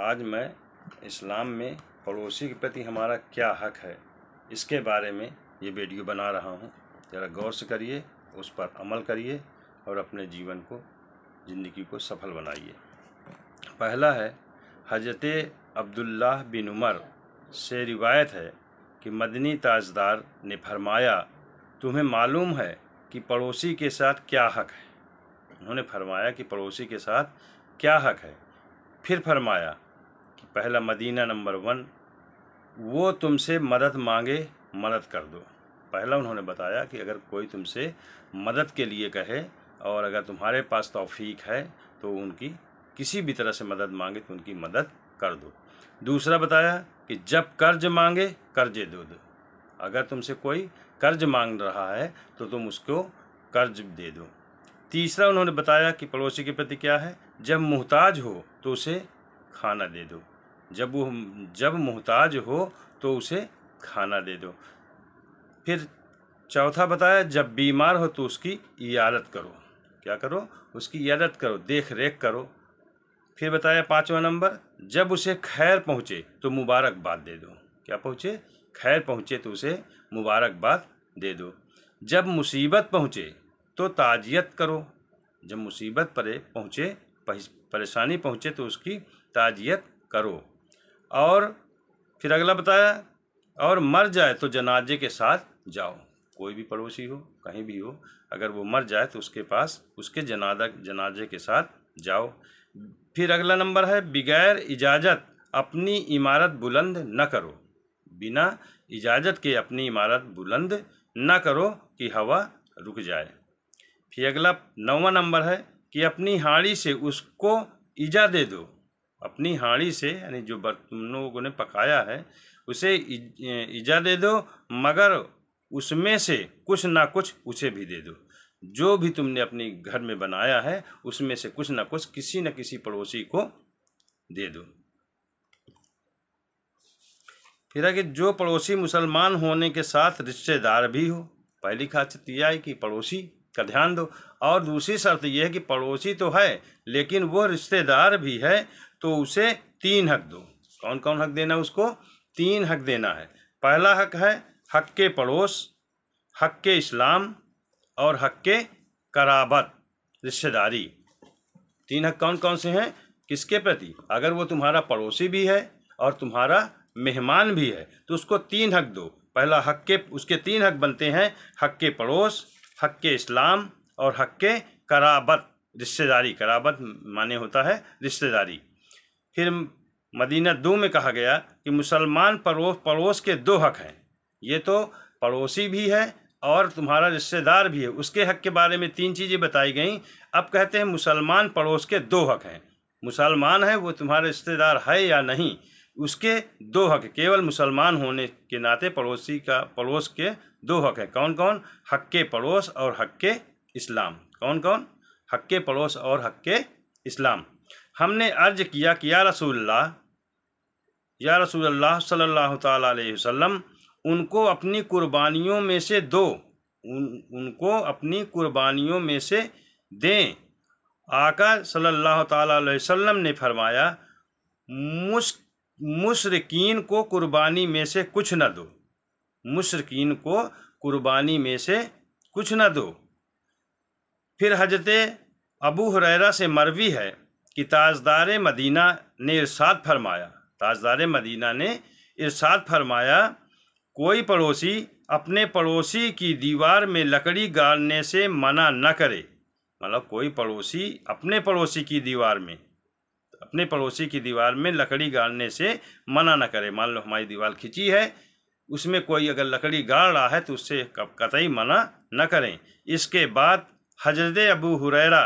आज मैं इस्लाम में पड़ोसी के प्रति हमारा क्या हक है इसके बारे में ये वीडियो बना रहा हूँ ज़रा गौर से करिए उस पर अमल करिए और अपने जीवन को ज़िंदगी को सफल बनाइए पहला है हजरत अब्दुल्ला बिन उमर से रिवायत है कि मदनी ताजदार ने फरमाया तुम्हें मालूम है कि पड़ोसी के साथ क्या हक है उन्होंने फरमाया कि पड़ोसी के साथ क्या हक है फिर फरमाया कि पहला मदीना नंबर वन वो तुमसे मदद मांगे मदद कर दो पहला उन्होंने बताया कि अगर कोई तुमसे मदद के लिए कहे और अगर तुम्हारे पास तौफीक है तो उनकी किसी भी तरह से मदद मांगे तो उनकी मदद कर दो दूसरा बताया कि जब कर्ज मांगे कर्जे दो दो अगर तुमसे कोई कर्ज मांग रहा है तो तुम उसको कर्ज दे दो तीसरा उन्होंने बताया कि पड़ोसी के प्रति क्या है जब मोहताज हो तो उसे खाना दे दो जब वो जब मोहताज हो तो उसे खाना दे दो फिर चौथा बताया जब बीमार हो तो उसकी इयादत करो क्या करो उसकी इयादत करो देख रेख करो फिर बताया पाँचवा नंबर जब उसे खैर पहुँचे तो मुबारकबाद दे दो क्या पहुँचे खैर पहुँचे तो उसे मुबारकबाद दे दो जब मुसीबत पहुँचे तो ताजियत करो जब मुसीबत पर पहुँचे परेशानी पहुँचे तो उसकी ताजियत करो और फिर अगला बताया और मर जाए तो जनाजे के साथ जाओ कोई भी पड़ोसी हो कहीं भी हो अगर वो मर जाए तो उसके पास उसके जनादा जनाजे के साथ जाओ फिर अगला नंबर है बगैर इजाज़त अपनी इमारत बुलंद न करो बिना इजाज़त के अपनी इमारत बुलंद न करो कि हवा रुक जाए फिर अगला नौवा नंबर है कि अपनी हाड़ी से उसको ईजा दे दो अपनी हाड़ी से यानी जो तुम लोगों ने पकाया है उसे ईजा दे दो मगर उसमें से कुछ ना कुछ उसे भी दे दो जो भी तुमने अपने घर में बनाया है उसमें से कुछ ना कुछ किसी न किसी पड़ोसी को दे दो फिर आगे जो पड़ोसी मुसलमान होने के साथ रिश्तेदार भी हो पहली खासियत यह है कि पड़ोसी का ध्यान दो और दूसरी शर्त यह है कि पड़ोसी तो है लेकिन वह रिश्तेदार भी है तो उसे तीन हक दो कौन कौन हक देना उसको तीन हक देना है पहला हक है हक के पड़ोस हक के इस्लाम और हक के कराबत रिश्तेदारी तीन हक कौन कौन से हैं किसके प्रति अगर वो तुम्हारा पड़ोसी भी है और तुम्हारा मेहमान भी है तो उसको तीन हक दो पहला हक के उसके तीन हक बनते हैं हक के पड़ोस हक इस्लाम और हक कराबत रिश्तेदारी कराबत माने होता है रिश्तेदारी फिर मदीना दो में कहा गया कि मुसलमान पड़ोस पड़ोस के दो हक हैं ये तो पड़ोसी भी है और तुम्हारा रिश्तेदार भी है उसके हक के बारे में तीन चीज़ें बताई गई अब कहते हैं मुसलमान पड़ोस के दो हक हैं मुसलमान है वो तुम्हारा रिश्तेदार है या नहीं उसके दो हक केवल मुसलमान होने के नाते पड़ोसी का पड़ोस के दो हक हैं कौन कौन हक पड़ोस और हक इस्लाम कौन कौन हक पड़ोस और हक इस्लाम हमने अर्ज किया कि या रसूल्ला या रसूल सल्लल्लाहु अलैहि वसल्लम उनको अपनी कुर्बानियों में से दो उन उनको अपनी कुर्बानियों में से दें आका सल्लल्लाहु अलैहि वसल्लम ने फरमाया मुश मुशरकिन को कुर्बानी में से कुछ न दो मुशरकिन को कुर्बानी में से कुछ न दो फिर हजरत अबू हुरैरा से मरवी है कि ताजदार मदीना ने इरसाद फरमाया ताजदार मदीना ने इरसाद फरमाया कोई पड़ोसी अपने पड़ोसी की दीवार में लकड़ी गाड़ने से मना न करे मतलब कोई पड़ोसी अपने पड़ोसी की दीवार में अपने पड़ोसी की दीवार में लकड़ी गाड़ने से मना न करे मान लो हमारी दीवार खिंची है उसमें कोई अगर लकड़ी गाड़ रहा है तो उससे कतई मना न करें इसके बाद हजरत अबू हुरैरा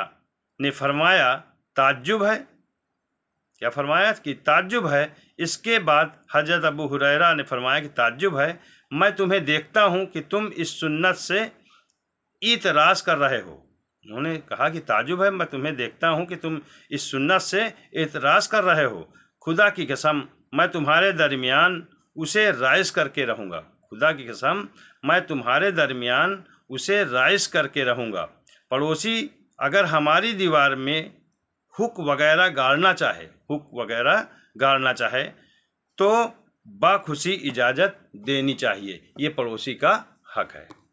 ने फरमाया ताज्जुब है क्या फरमाया कि ताज्जुब है इसके बाद हजरत अबू हुरैरा ने फरमाया कि ताज्जुब है मैं तुम्हें देखता हूँ कि तुम इस सुन्नत से इतराज़ कर रहे हो उन्होंने कहा कि ताजुब है मैं तुम्हें देखता हूँ कि तुम इस सुन्नत से इतराज कर रहे हो खुदा की कसम मैं तुम्हारे दरमियान उसे राइस करके रहूँगा खुदा की कसम मैं तुम्हारे दरमियान उसे राइस करके रहूँगा पड़ोसी अगर हमारी दीवार में हुक वगैरह गाड़ना चाहे हुक वगैरह गाड़ना चाहे तो बाखुशी इजाज़त देनी चाहिए ये पड़ोसी का हक है